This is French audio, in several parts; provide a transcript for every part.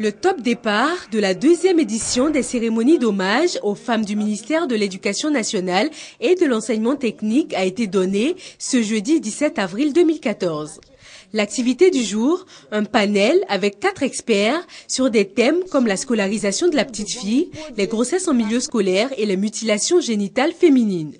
Le top départ de la deuxième édition des cérémonies d'hommage aux femmes du ministère de l'Éducation nationale et de l'enseignement technique a été donné ce jeudi 17 avril 2014. L'activité du jour, un panel avec quatre experts sur des thèmes comme la scolarisation de la petite fille, les grossesses en milieu scolaire et les mutilations génitales féminines.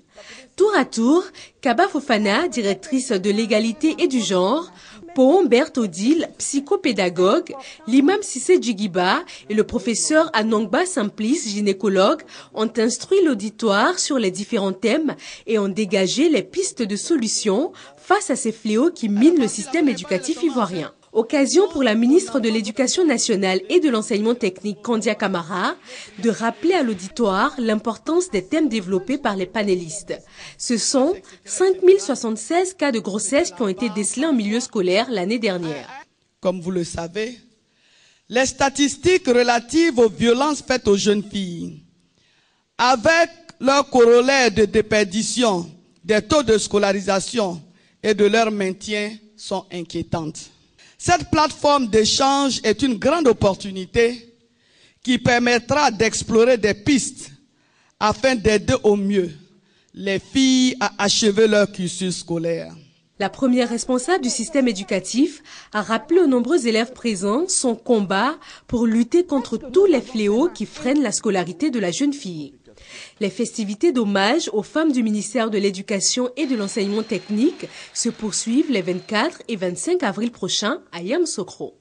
Tour à tour, Kaba Fofana, directrice de l'égalité et du genre, Po Odile, psychopédagogue, l'imam Sissé Djigiba et le professeur Anongba Simplice, gynécologue, ont instruit l'auditoire sur les différents thèmes et ont dégagé les pistes de solutions face à ces fléaux qui minent le système éducatif ivoirien. Occasion pour la ministre de l'Éducation nationale et de l'enseignement technique, Candia Camara, de rappeler à l'auditoire l'importance des thèmes développés par les panélistes. Ce sont 5076 cas de grossesse qui ont été décelés en milieu scolaire l'année dernière. Comme vous le savez, les statistiques relatives aux violences faites aux jeunes filles, avec leur corollaire de dépédition, des taux de scolarisation et de leur maintien, sont inquiétantes. Cette plateforme d'échange est une grande opportunité qui permettra d'explorer des pistes afin d'aider au mieux les filles à achever leur cursus scolaire. La première responsable du système éducatif a rappelé aux nombreux élèves présents son combat pour lutter contre tous les fléaux qui freinent la scolarité de la jeune fille. Les festivités d'hommage aux femmes du ministère de l'Éducation et de l'Enseignement technique se poursuivent les 24 et 25 avril prochains à Yamsokro.